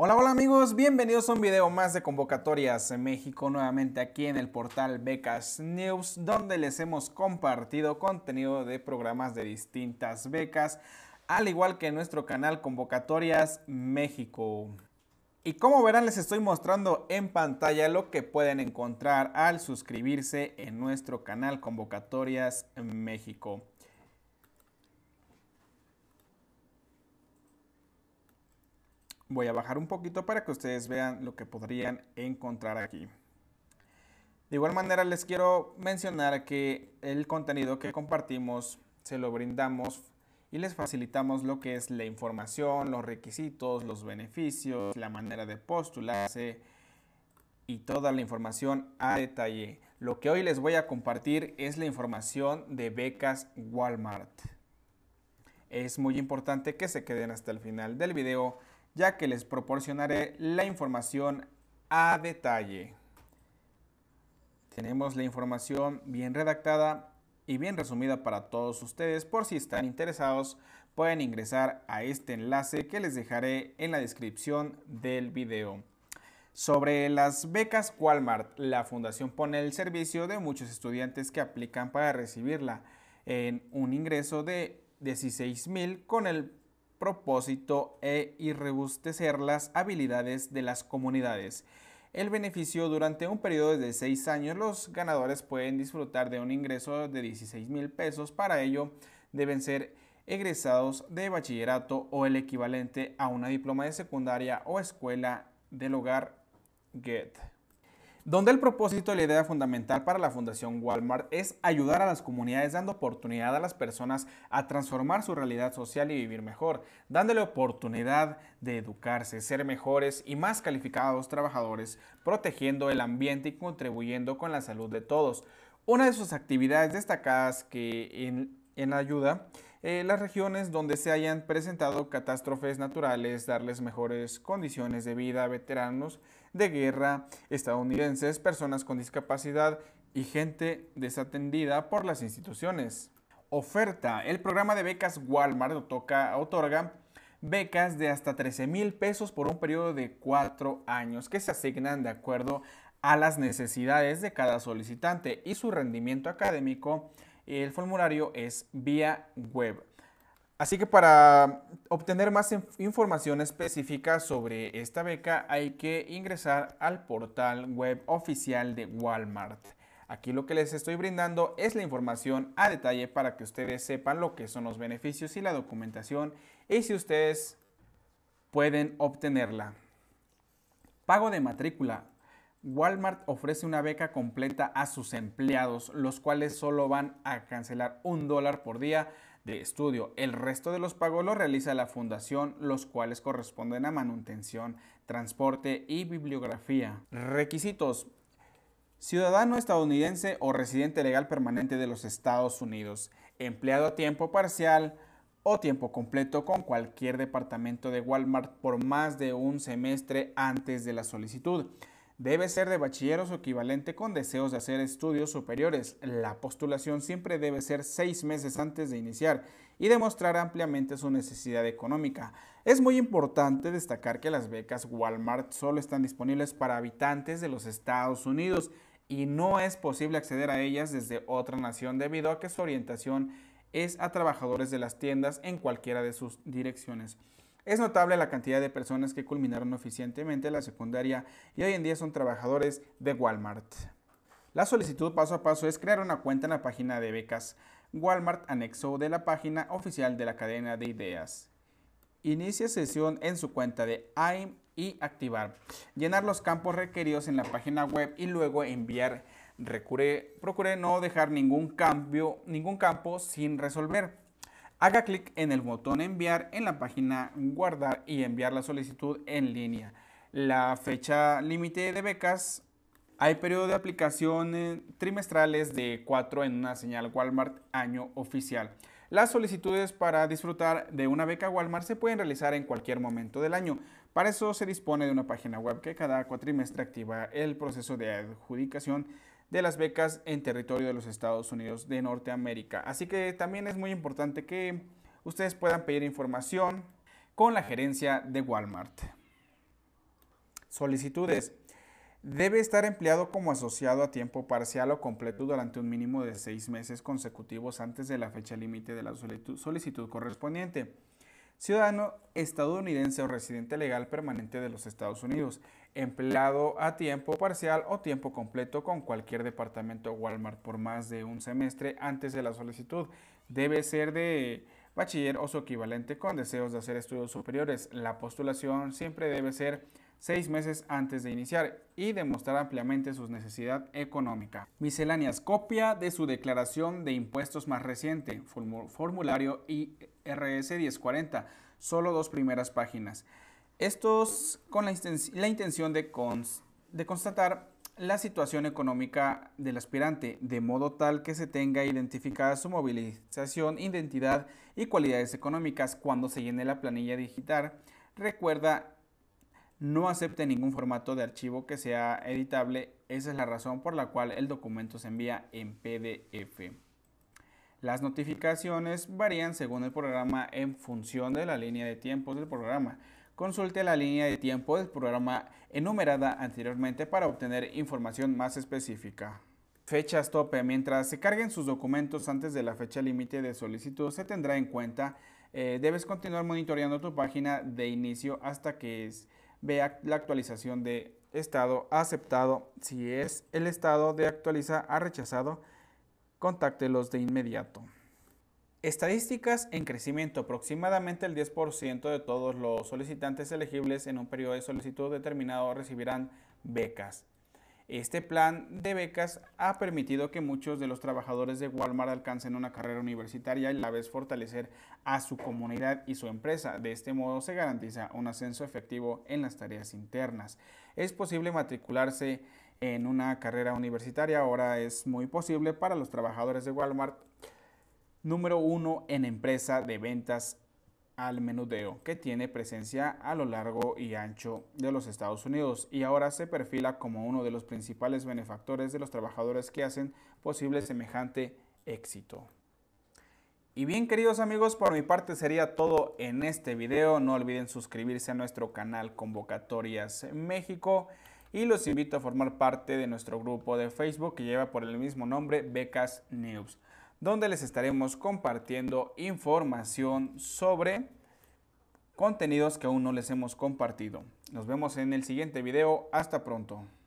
Hola, hola amigos, bienvenidos a un video más de convocatorias México, nuevamente aquí en el portal Becas News, donde les hemos compartido contenido de programas de distintas becas, al igual que en nuestro canal Convocatorias México. Y como verán, les estoy mostrando en pantalla lo que pueden encontrar al suscribirse en nuestro canal Convocatorias México. Voy a bajar un poquito para que ustedes vean lo que podrían encontrar aquí. De igual manera les quiero mencionar que el contenido que compartimos se lo brindamos y les facilitamos lo que es la información, los requisitos, los beneficios, la manera de postularse y toda la información a detalle. Lo que hoy les voy a compartir es la información de becas Walmart. Es muy importante que se queden hasta el final del video ya que les proporcionaré la información a detalle. Tenemos la información bien redactada y bien resumida para todos ustedes. Por si están interesados, pueden ingresar a este enlace que les dejaré en la descripción del video. Sobre las becas Walmart, la fundación pone el servicio de muchos estudiantes que aplican para recibirla en un ingreso de 16 mil con el propósito e irrebustecer las habilidades de las comunidades. El beneficio durante un periodo de seis años, los ganadores pueden disfrutar de un ingreso de 16 mil pesos. Para ello, deben ser egresados de bachillerato o el equivalente a una diploma de secundaria o escuela del hogar GET donde el propósito y la idea fundamental para la Fundación Walmart es ayudar a las comunidades dando oportunidad a las personas a transformar su realidad social y vivir mejor, dándole oportunidad de educarse, ser mejores y más calificados trabajadores, protegiendo el ambiente y contribuyendo con la salud de todos. Una de sus actividades destacadas que en, en ayuda eh, las regiones donde se hayan presentado catástrofes naturales, darles mejores condiciones de vida a veteranos de guerra, estadounidenses, personas con discapacidad y gente desatendida por las instituciones. Oferta. El programa de becas Walmart otorga becas de hasta 13 mil pesos por un periodo de cuatro años que se asignan de acuerdo a las necesidades de cada solicitante y su rendimiento académico el formulario es vía web. Así que para obtener más información específica sobre esta beca hay que ingresar al portal web oficial de Walmart. Aquí lo que les estoy brindando es la información a detalle para que ustedes sepan lo que son los beneficios y la documentación y si ustedes pueden obtenerla. Pago de matrícula. Walmart ofrece una beca completa a sus empleados, los cuales solo van a cancelar un dólar por día de estudio. El resto de los pagos los realiza la fundación, los cuales corresponden a manutención, transporte y bibliografía. Requisitos. Ciudadano estadounidense o residente legal permanente de los Estados Unidos, empleado a tiempo parcial, o tiempo completo con cualquier departamento de Walmart por más de un semestre antes de la solicitud debe ser de bachiller o su equivalente con deseos de hacer estudios superiores. La postulación siempre debe ser seis meses antes de iniciar y demostrar ampliamente su necesidad económica. Es muy importante destacar que las becas Walmart solo están disponibles para habitantes de los Estados Unidos y no es posible acceder a ellas desde otra nación debido a que su orientación es a trabajadores de las tiendas en cualquiera de sus direcciones. Es notable la cantidad de personas que culminaron eficientemente la secundaria y hoy en día son trabajadores de Walmart. La solicitud paso a paso es crear una cuenta en la página de becas Walmart anexo de la página oficial de la cadena de ideas. Inicia sesión en su cuenta de AIM y activar. Llenar los campos requeridos en la página web y luego enviar. procure no dejar ningún cambio, ningún campo sin resolver haga clic en el botón enviar en la página guardar y enviar la solicitud en línea. La fecha límite de becas, hay periodo de aplicación eh, trimestrales de 4 en una señal Walmart año oficial. Las solicitudes para disfrutar de una beca Walmart se pueden realizar en cualquier momento del año. Para eso se dispone de una página web que cada cuatrimestre activa el proceso de adjudicación de las becas en territorio de los Estados Unidos de Norteamérica. Así que también es muy importante que ustedes puedan pedir información con la gerencia de Walmart. Solicitudes. Debe estar empleado como asociado a tiempo parcial o completo durante un mínimo de seis meses consecutivos antes de la fecha límite de la solicitud correspondiente. Ciudadano estadounidense o residente legal permanente de los Estados Unidos empleado a tiempo parcial o tiempo completo con cualquier departamento Walmart por más de un semestre antes de la solicitud. Debe ser de bachiller o su equivalente con deseos de hacer estudios superiores. La postulación siempre debe ser seis meses antes de iniciar y demostrar ampliamente su necesidad económica. Misceláneas, copia de su declaración de impuestos más reciente, formulario IRS 1040, solo dos primeras páginas. Estos con la, intención de, de constatar la situación económica del aspirante, de modo tal que se tenga identificada su movilización, identidad y cualidades económicas cuando se llene la planilla digital. Recuerda, no acepte ningún formato de archivo que sea editable. Esa es la razón por la cual el documento se envía en PDF. Las notificaciones varían según el programa en función de la línea de tiempos del programa consulte la línea de tiempo del programa enumerada anteriormente para obtener información más específica. Fechas tope. Mientras se carguen sus documentos antes de la fecha límite de solicitud, se tendrá en cuenta. Eh, debes continuar monitoreando tu página de inicio hasta que vea la actualización de estado aceptado. Si es el estado de actualiza ha rechazado, contáctelos de inmediato. Estadísticas en crecimiento. Aproximadamente el 10% de todos los solicitantes elegibles en un periodo de solicitud determinado recibirán becas. Este plan de becas ha permitido que muchos de los trabajadores de Walmart alcancen una carrera universitaria y la vez fortalecer a su comunidad y su empresa. De este modo se garantiza un ascenso efectivo en las tareas internas. Es posible matricularse en una carrera universitaria, ahora es muy posible para los trabajadores de Walmart número uno en empresa de ventas al menudeo que tiene presencia a lo largo y ancho de los Estados Unidos y ahora se perfila como uno de los principales benefactores de los trabajadores que hacen posible semejante éxito. Y bien queridos amigos, por mi parte sería todo en este video. No olviden suscribirse a nuestro canal Convocatorias México y los invito a formar parte de nuestro grupo de Facebook que lleva por el mismo nombre Becas News donde les estaremos compartiendo información sobre contenidos que aún no les hemos compartido. Nos vemos en el siguiente video. Hasta pronto.